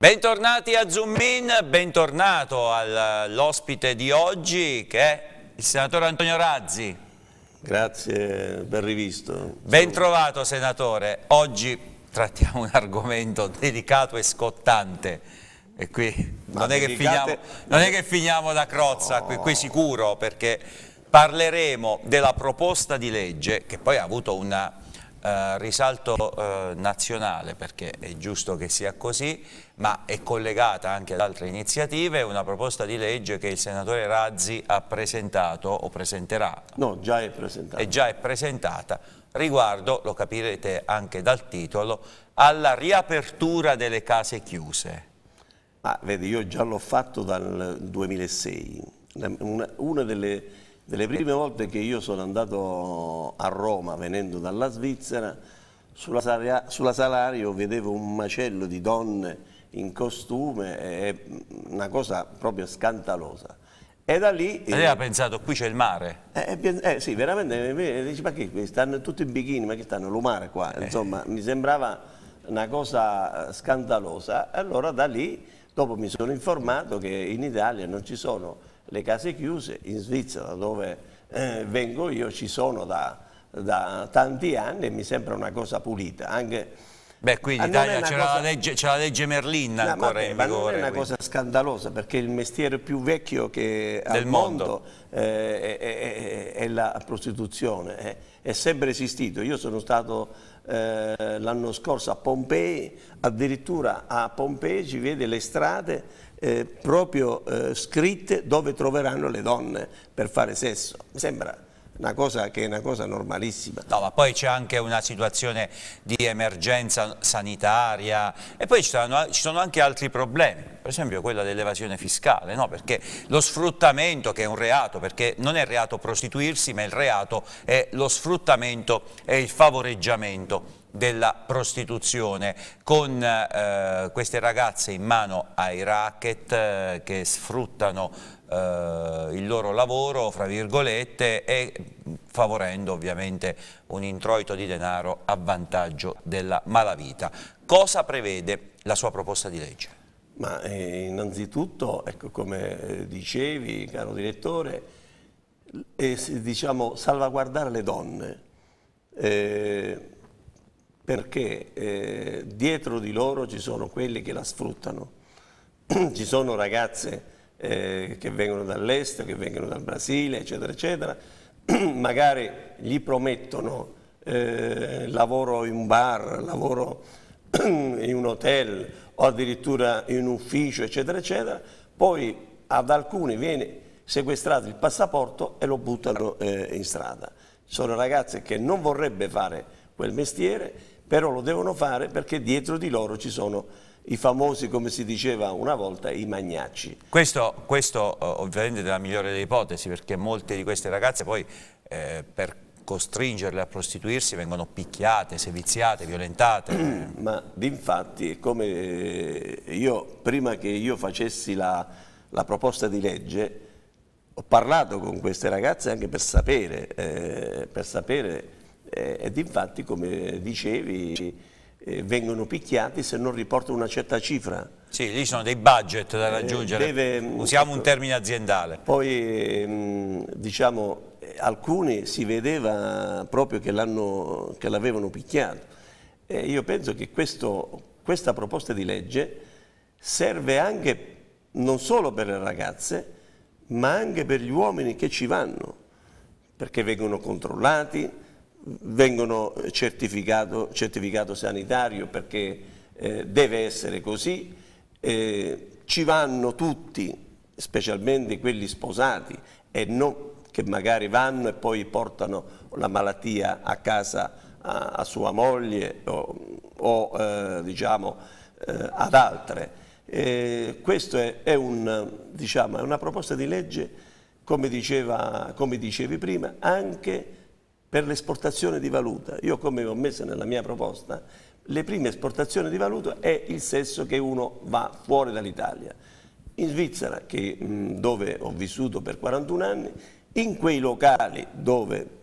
Bentornati a Zoom In, bentornato all'ospite eh, di oggi che è il senatore Antonio Razzi. Grazie, ben rivisto. Ben trovato senatore, oggi trattiamo un argomento delicato e scottante e qui non è, delicate... finiamo, non è, che finiamo, da crozza, no. qui, qui sicuro perché parleremo della proposta di legge che poi ha avuto una eh, risalto eh, nazionale perché è giusto che sia così, ma è collegata anche ad altre iniziative, una proposta di legge che il senatore Razzi ha presentato o presenterà. No, già è presentata. È già è presentata riguardo, lo capirete anche dal titolo, alla riapertura delle case chiuse. ma ah, vedi, io già l'ho fatto dal 2006. Una, una delle delle prime volte che io sono andato a Roma venendo dalla Svizzera, sulla, salia, sulla Salario vedevo un macello di donne in costume, è una cosa proprio scandalosa. E da lì... E eh, lei ha pensato, qui c'è il mare. Eh, eh, eh sì, veramente, eh, dici, ma che stanno tutti in bikini, ma che stanno, lo mare qua, insomma, eh. mi sembrava una cosa scandalosa. Allora da lì, dopo mi sono informato che in Italia non ci sono le case chiuse, in Svizzera dove eh, vengo io ci sono da, da, tanti anni e mi sembra una cosa pulita. Anche Beh, qui in ah, Italia c'è, cosa... la, la legge, Merlin no, ancora vabbè, in vigore. Ma non è una cosa scandalosa perché il mestiere più vecchio che Del al mondo, mondo eh, è, è, è, la prostituzione, è, eh. è, sempre esistito. Io sono stato eh, l'anno scorso a Pompei, addirittura a Pompei ci vede le strade eh, proprio eh, scritte dove troveranno le donne per fare sesso. Mi sembra una cosa che è una cosa normalissima. No, ma poi c'è anche una situazione di emergenza sanitaria e poi ci sono, ci sono anche altri problemi, per esempio quella dell'evasione fiscale, no? perché lo sfruttamento che è un reato, perché non è reato prostituirsi, ma il reato è lo sfruttamento e il favoreggiamento della prostituzione con eh, queste ragazze in mano ai racket eh, che sfruttano eh, il loro lavoro, fra virgolette, e favorendo ovviamente un introito di denaro a vantaggio della malavita. Cosa prevede la sua proposta di legge? Ma eh, innanzitutto, ecco, come eh, dicevi, caro direttore, eh, diciamo, salvaguardare le donne, eh, perché eh, dietro di loro ci sono quelli che la sfruttano, ci sono ragazze eh, che vengono dall'estero, che vengono dal Brasile, eccetera, eccetera, magari gli promettono eh, lavoro in un bar, lavoro in un hotel o addirittura in un ufficio, eccetera, eccetera, poi ad alcuni viene sequestrato il passaporto e lo buttano eh, in strada. Sono ragazze che non vorrebbe fare quel mestiere, però lo devono fare perché dietro di loro ci sono i famosi, come si diceva una volta, i magnacci. Questo, questo eh, ovviamente è la migliore delle ipotesi, perché molte di queste ragazze poi eh, per costringerle a prostituirsi vengono picchiate, seviziate, violentate. Ma infatti, come eh, io, prima che io facessi la, la, proposta di legge, ho parlato con queste ragazze anche per sapere, eh, per sapere eh, e d'infatti, come dicevi, eh, vengono picchiati se non riportano una certa cifra. Sì, lì sono dei budget da eh, raggiungere, deve, mm, usiamo un ecco. termine aziendale. Poi mm, diciamo, alcuni si vedeva proprio che l'avevano picchiato. E io penso che questo, questa proposta di legge serve anche non solo per le ragazze, ma anche per gli uomini che ci vanno, perché vengono controllati, vengono certificato, certificato sanitario perché eh, deve essere così, eh, ci vanno tutti, specialmente quelli sposati e non che magari vanno e poi portano la malattia a casa a, a sua moglie o, o eh, diciamo, eh, ad altre. Eh, questa è, è, un, diciamo, è, una proposta di legge, come, diceva, come dicevi prima, anche per l'esportazione di valuta. Io come ho messo nella mia proposta, le prime esportazioni di valuta è il sesso che uno va fuori dall'Italia. In Svizzera, che, dove ho vissuto per 41 anni, in quei locali dove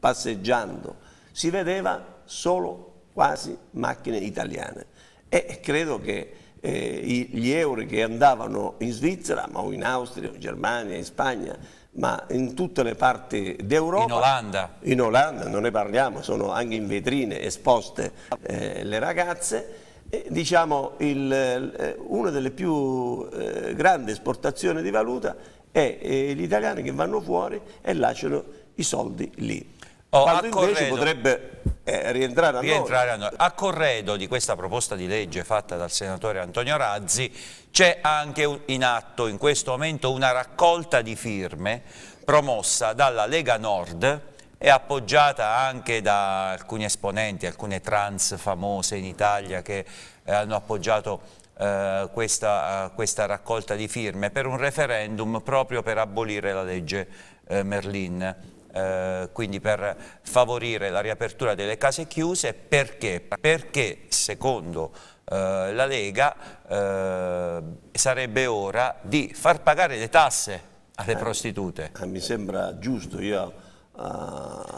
passeggiando si vedeva solo quasi macchine italiane e credo che eh, gli euro che andavano in Svizzera, ma o in Austria, in Germania, in Spagna, ma in tutte le parti d'Europa. In Olanda. In Olanda, non ne parliamo, sono anche in vetrine esposte eh, le ragazze. E, diciamo, il, eh, una delle più eh, grandi esportazioni di valuta è eh, gli italiani che vanno fuori e lasciano i soldi lì. Oh, Quando invece potrebbe eh, rientrare, a, rientrare a, a corredo di questa proposta di legge fatta dal senatore Antonio Razzi c'è anche in atto in questo momento una raccolta di firme promossa dalla Lega Nord e appoggiata anche da alcuni esponenti, alcune trans famose in Italia che eh, hanno appoggiato Uh, questa, uh, questa, raccolta di firme per un referendum proprio per abolire la legge uh, Merlin. Eh, quindi per favorire la riapertura delle case chiuse perché, perché secondo eh, la Lega eh, sarebbe ora di far pagare le tasse alle eh, prostitute. Eh, mi sembra giusto, io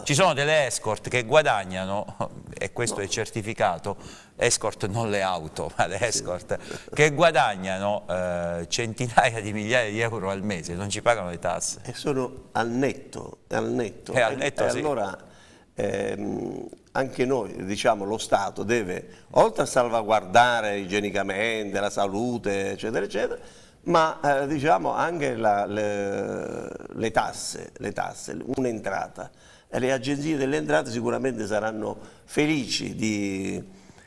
ci sono delle escort che guadagnano, e questo no. è certificato, escort non le auto, ma le escort, sì. che guadagnano eh, centinaia di migliaia di euro al mese, non ci pagano le tasse. E sono al netto, al netto. E, al netto, e, sì. e allora ehm, anche noi, diciamo, lo Stato deve, oltre a salvaguardare igienicamente la salute, eccetera, eccetera, ma eh, diciamo anche la, le, le, tasse, le tasse un'entrata. Eh, le agenzie delle entrate sicuramente saranno felici di,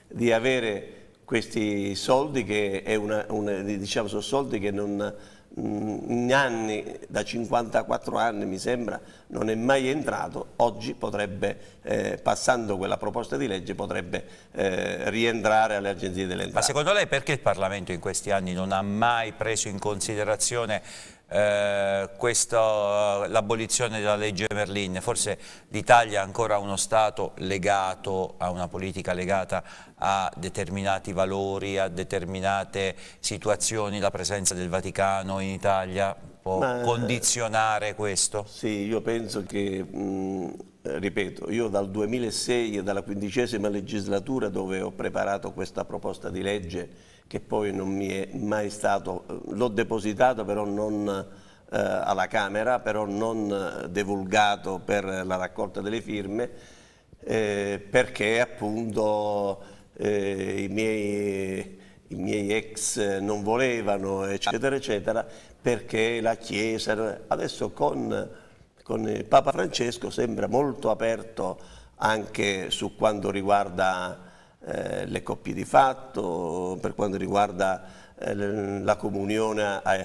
di avere questi soldi che, una, una, diciamo, sono soldi che non Mm, in anni da 54 anni mi sembra non è mai entrato, oggi potrebbe, eh, passando quella proposta di legge, potrebbe eh, rientrare alle agenzie delle entrate. Ma secondo lei perché il Parlamento in questi anni non ha mai preso in considerazione eh, eh, l'abolizione della legge Merlin, forse l'Italia è ancora uno Stato legato a una politica legata a determinati valori, a determinate situazioni, la presenza del Vaticano in Italia può Ma, eh, condizionare questo? Sì, io penso che mh, mm, eh, ripeto, io dal 2006 e dalla quindicesima legislatura dove ho preparato questa proposta di legge che poi non mi è mai stato, eh, l'ho depositato però non eh, alla Camera, però non eh, divulgato per la raccolta delle firme eh, perché appunto eh, i, miei, i miei ex non volevano eccetera eccetera perché la Chiesa adesso con con Papa Francesco sembra molto aperto anche su quanto riguarda eh, le coppie di fatto, per quanto riguarda eh, la comunione ai,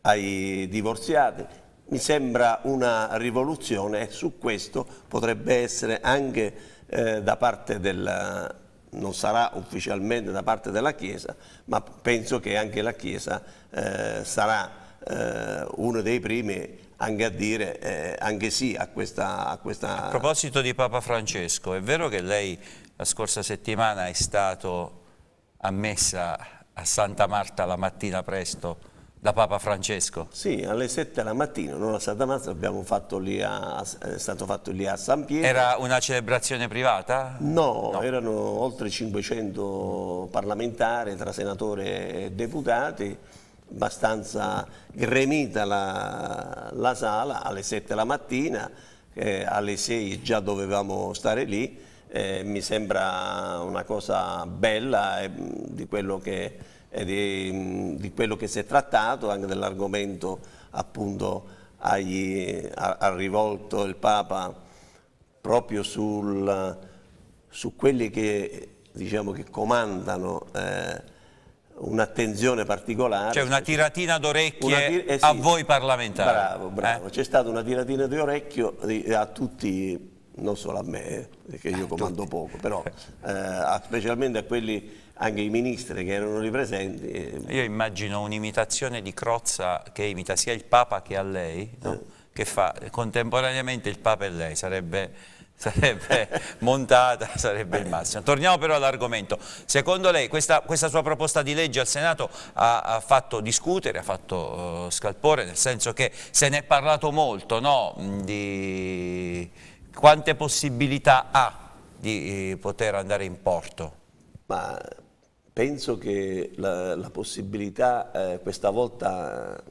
ai divorziati. Mi sembra una rivoluzione e su questo potrebbe essere anche eh, da parte del, non sarà ufficialmente da parte della Chiesa, ma penso che anche la Chiesa eh, sarà eh, uno dei primi anche a dire eh, anche sì a questa, a questa... A proposito di Papa Francesco, è vero che lei la scorsa settimana è stato ammessa a Santa Marta la mattina presto da Papa Francesco? Sì, alle 7 della mattina, non a Santa Marta, abbiamo fatto lì a, è stato fatto lì a San Pietro. Era una celebrazione privata? No, no. erano oltre 500 parlamentari tra senatori e deputati abbastanza gremita la, la sala alle 7 la mattina, eh, alle 6 già dovevamo stare lì, eh, mi sembra una cosa bella eh, di, quello che, eh, di, di, quello che, si è trattato, anche dell'argomento appunto agli, a, ha, rivolto il Papa proprio sul, su quelli che, diciamo, che comandano eh, un'attenzione particolare. Cioè una tiratina d'orecchie tir eh sì, a voi parlamentari. Bravo, bravo. Eh? C'è stata una tiratina di orecchio a tutti, non solo a me, perché eh, io comando tutti. poco, però eh, specialmente a quelli anche i ministri che erano lì presenti. Eh. Io immagino un'imitazione di Crozza che imita sia il Papa che a lei, no? Eh. che fa contemporaneamente il Papa e lei, sarebbe sarebbe montata, sarebbe il massimo. Torniamo però all'argomento. Secondo lei questa, questa, sua proposta di legge al Senato ha, ha fatto discutere, ha fatto uh, scalpore, nel senso che se ne è parlato molto no? Mm, di quante possibilità ha di eh, poter andare in porto? Ma penso che la, la possibilità eh, questa volta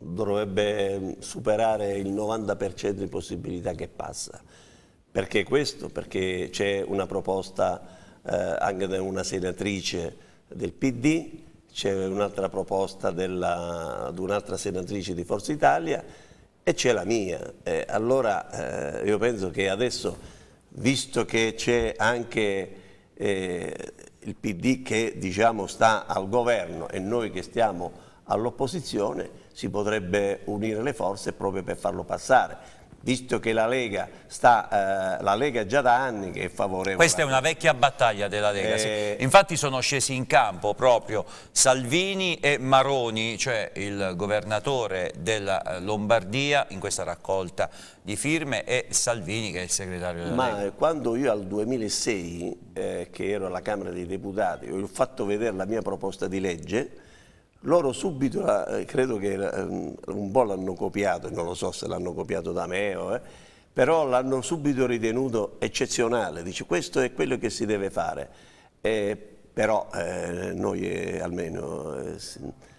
dovrebbe superare il 90% di possibilità che passa perché questo? Perché c'è una proposta eh, anche da una senatrice del PD, c'è un'altra proposta della, di un'altra senatrice di Forza Italia e c'è la mia. Eh, allora eh, io penso che adesso, visto che c'è anche eh, il PD che diciamo, sta al governo e noi che stiamo all'opposizione, si potrebbe unire le forze proprio per farlo passare visto che la Lega, sta, eh, la Lega già da anni che è favorevole. Questa è una vecchia battaglia della Lega, eh... sì. infatti sono scesi in campo proprio Salvini e Maroni, cioè il governatore della eh, Lombardia in questa raccolta di firme e Salvini che è il segretario della Ma Lega. quando io al 2006, eh, che ero alla Camera dei Deputati, ho fatto vedere la mia proposta di legge, loro subito, la, eh, credo che ehm, un po' l'hanno copiato, non lo so se l'hanno copiato da me, o, eh, però l'hanno subito ritenuto eccezionale, dice questo è quello che si deve fare, eh, però eh, noi eh, almeno eh,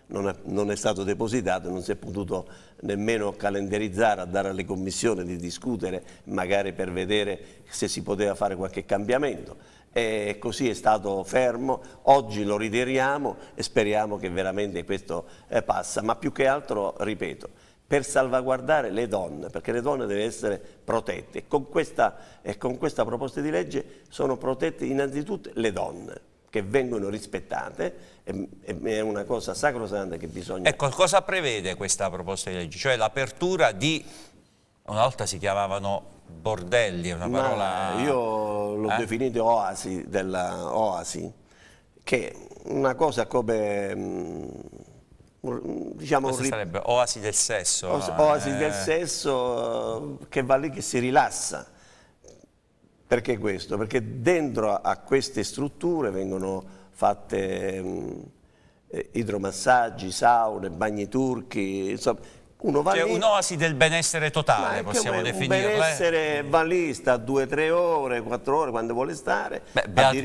non è, non è, stato depositato, non si è potuto nemmeno calendarizzare a dare alle commissioni di discutere, magari per vedere se si poteva fare qualche cambiamento e così è stato fermo, oggi lo ritiriamo e speriamo che veramente questo eh, passa, ma più che altro, ripeto, per salvaguardare le donne, perché le donne devono essere protette. Con questa, eh, con questa proposta di legge sono protette innanzitutto le donne che vengono rispettate, è una cosa sacrosanta che bisogna... Ecco, cosa prevede questa proposta di legge? Cioè l'apertura di una volta si chiamavano bordelli, è una parola... Ma io l'ho eh? definito oasi, della oasi, che una cosa come... Mm, diciamo, Questo sarebbe oasi del sesso. Oasi, oasi eh. del sesso che va lì che si rilassa. Perché questo? Perché dentro a queste strutture vengono fatte mm, eh, idromassaggi, saune, bagni turchi, insomma, uno va cioè, un'oasi del benessere totale, possiamo definirla. Un eh. benessere eh? va lì, sta due, tre ore, quattro ore, quando vuole stare. Beh, beato, a,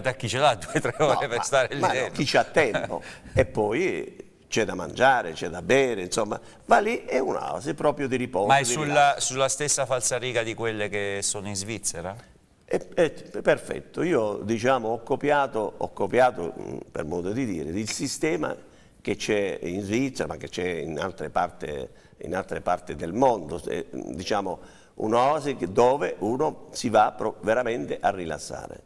dire... chi ce l'ha due, tre ore no, per ma, stare lì ma dentro. No, chi c'ha tempo. e poi c'è da mangiare, c'è da bere, insomma, va lì è un'oasi proprio di riposo. Ma è sulla, sulla, stessa falsariga di quelle che sono in Svizzera? È, è, perfetto, io diciamo ho copiato, ho copiato, mm, per modo di dire, il sistema che c'è in Svizzera, ma che c'è in, in altre parti del mondo, eh, diciamo un'oasi dove uno si va veramente a rilassare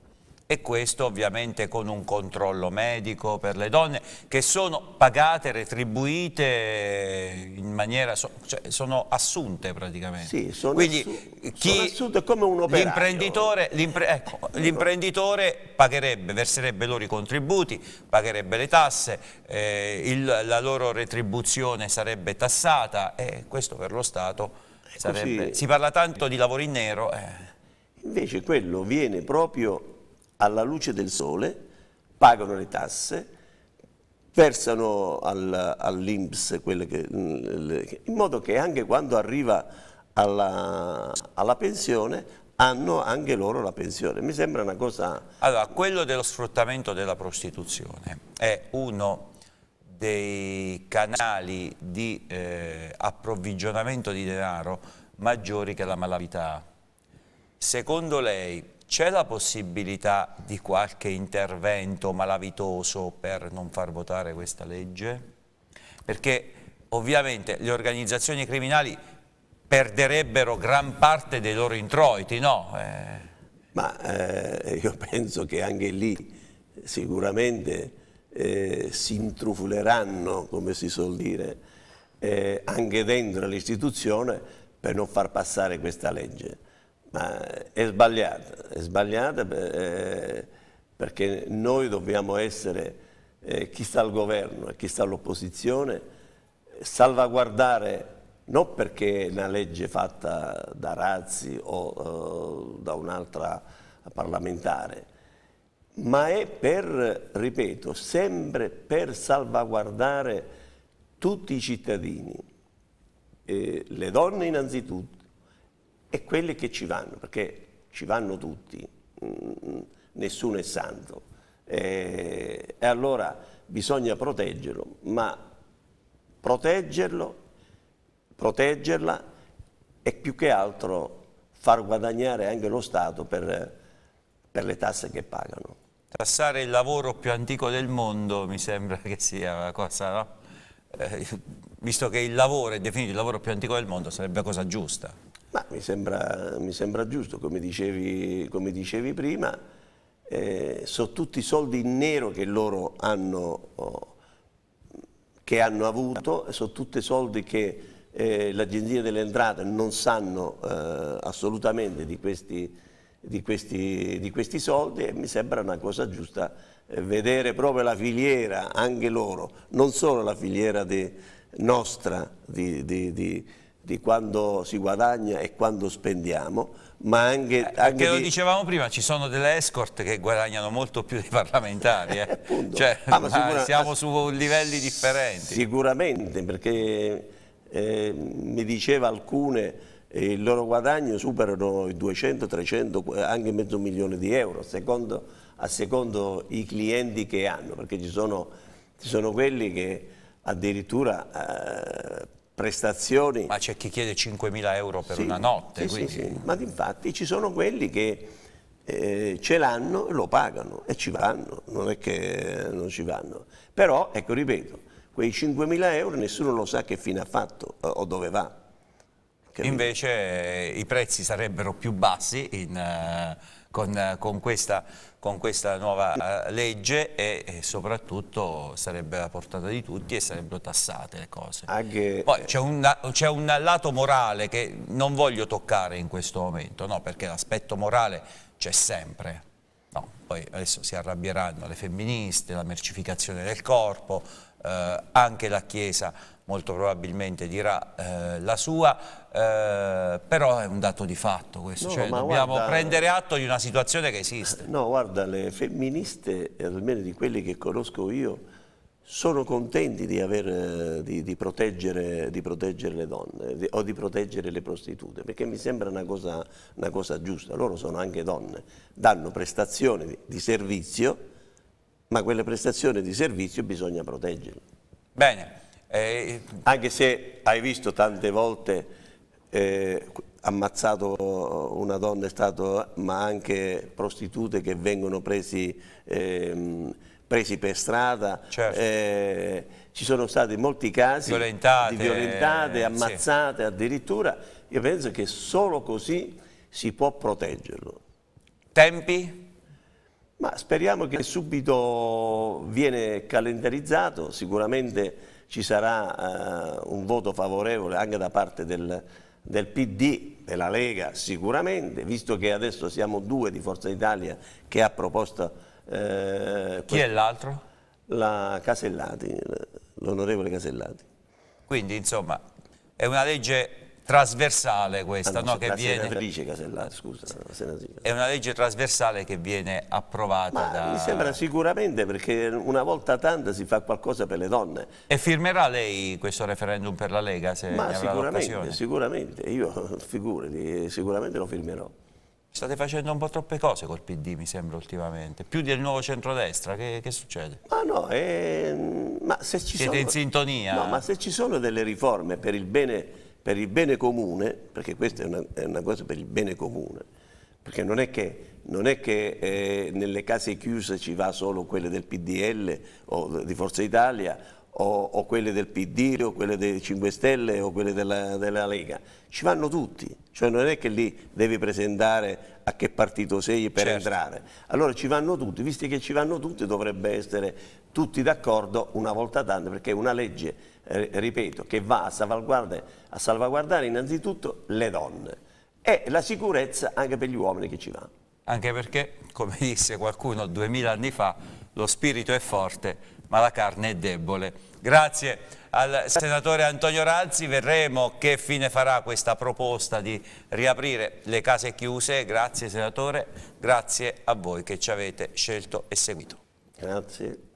e questo ovviamente con un controllo medico per le donne che sono pagate, retribuite in maniera, cioè sono assunte praticamente. Sì, sono, Quindi, assu chi, sono assunte come un operaio. L'imprenditore, ecco, l'imprenditore ecco, pagherebbe, verserebbe loro i contributi, pagherebbe le tasse, eh, il, la loro retribuzione sarebbe tassata e questo per lo Stato sarebbe... Si parla tanto di lavoro in nero. Eh. Invece quello viene proprio alla luce del sole, pagano le tasse, versano al, all'Inps quelle che, mm, in modo che anche quando arriva alla, alla pensione hanno anche loro la pensione. Mi sembra una cosa... Allora, quello dello sfruttamento della prostituzione è uno dei canali di eh, approvvigionamento di denaro maggiori che la malavita ha. Secondo lei c'è la possibilità di qualche intervento malavitoso per non far votare questa legge? Perché ovviamente le organizzazioni criminali perderebbero gran parte dei loro introiti, no? Eh... Ma eh, io penso che anche lì sicuramente eh, si intrufuleranno, come si suol dire, eh, anche dentro l'istituzione per non far passare questa legge ma è sbagliata, è sbagliata eh, perché noi dobbiamo essere, eh, chi sta al governo e chi sta all'opposizione, salvaguardare non perché è una legge fatta da Razzi o eh, da un'altra parlamentare, ma è per, ripeto, sempre per salvaguardare tutti i cittadini, le donne innanzitutto, e quelle che ci vanno, perché ci vanno tutti, mm, mm, nessuno è santo. Eh, e allora bisogna proteggerlo, ma proteggerlo, proteggerla e più che altro far guadagnare anche lo Stato per, per le tasse che pagano. Tassare il lavoro più antico del mondo mi sembra che sia una cosa, no? eh, visto che il lavoro è definito il lavoro più antico del mondo, sarebbe una cosa giusta. Ma mi sembra, mi sembra giusto, come dicevi, come dicevi prima, eh, sono tutti soldi in nero che loro hanno, oh, che hanno avuto, sono tutti soldi che eh, l'Agenzia delle Entrate non sanno eh, assolutamente di questi, di, questi, di questi, soldi e mi sembra una cosa giusta eh, vedere proprio la filiera, anche loro, non solo la filiera di, nostra di di quando si guadagna e quando spendiamo, ma anche... Eh, anche eh, lo dicevamo prima, ci sono delle escort che guadagnano molto più dei parlamentari, eh. cioè, ah, ma sicura... siamo su livelli differenti. Sicuramente, perché eh, mi diceva alcune eh, il loro guadagno superano i 200, 300, eh, anche mezzo milione di euro, secondo, a secondo i clienti che hanno, perché ci sono, ci sono quelli che addirittura prestazioni. Ma c'è chi chiede 5.000 euro per sì, una notte. Sì, sì, Ma infatti ci sono quelli che eh, ce l'hanno, e lo pagano e ci vanno, non è che eh, non ci vanno. Però, ecco, ripeto, quei 5.000 euro nessuno lo sa che fine ha fatto o dove va. Capito? Invece eh, i prezzi sarebbero più bassi in, eh, con, con questa con questa nuova eh, legge e, e soprattutto sarebbe alla portata di tutti e sarebbero tassate le cose. Anche... Poi c'è un, lato morale che non voglio toccare in questo momento, no? perché l'aspetto morale c'è sempre. No, poi adesso si arrabbieranno le femministe, la mercificazione del corpo, eh, anche la Chiesa, molto probabilmente dirà eh, la sua, eh, però è un dato di fatto questo, no, cioè, dobbiamo guarda, prendere atto di una situazione che esiste. No, guarda, le femministe, almeno di quelle che conosco io, sono contenti di, aver, eh, di, di, proteggere, di proteggere, le donne di, o di proteggere le prostitute, perché mi sembra una cosa, una cosa giusta, loro sono anche donne, danno prestazioni di servizio, ma quelle prestazioni di servizio bisogna proteggerle. Bene. Eh, Anche se hai visto tante volte eh, ammazzato una donna è stato, ma anche prostitute che vengono presi, eh, presi per strada. Certo. Eh, ci sono stati molti casi violentate, di violentate, eh, ammazzate sì. addirittura. Io penso che solo così si può proteggerlo. Tempi? Ma speriamo che subito viene calendarizzato, sicuramente ci sarà eh, un voto favorevole anche da parte del, del PD, della Lega sicuramente, visto che adesso siamo due di Forza Italia che ha proposto... Eh, Chi è l'altro? La Casellati, l'onorevole Casellati. Quindi insomma è una legge trasversale questa, ah, no, che viene... Senatrice Casellati, scusa, senatrice. È una legge trasversale che viene approvata Ma da... Mi sembra sicuramente perché una volta tanto si fa qualcosa per le donne. E firmerà lei questo referendum per la Lega se Ma sicuramente, sicuramente, io figurati, sicuramente lo firmerò. State facendo un po' troppe cose col PD, mi sembra, ultimamente. Più del nuovo centrodestra, che, che succede? Ma no, eh, ma se ci Siete sono... in sintonia? No, ma se ci sono delle riforme per il bene per il bene comune, perché questa è una, è una cosa per il bene comune, perché non è che, non è che eh, nelle case chiuse ci va solo quelle del PDL o di Forza Italia o, o, quelle del PD o quelle dei 5 Stelle o quelle della, della, Lega, ci vanno tutti, cioè non è che lì devi presentare a che partito sei per certo. entrare, allora ci vanno tutti, visto che ci vanno tutti dovrebbe essere tutti d'accordo una volta tanto perché è una legge, eh, ripeto, che va a salvaguardare, a salvaguardare innanzitutto le donne e la sicurezza anche per gli uomini che ci vanno. Anche perché, come disse qualcuno duemila anni fa, lo spirito è forte ma la carne è debole. Grazie al senatore Antonio Razzi, vedremo che fine farà questa proposta di riaprire le case chiuse. Grazie senatore, grazie a voi che ci avete scelto e seguito. Grazie.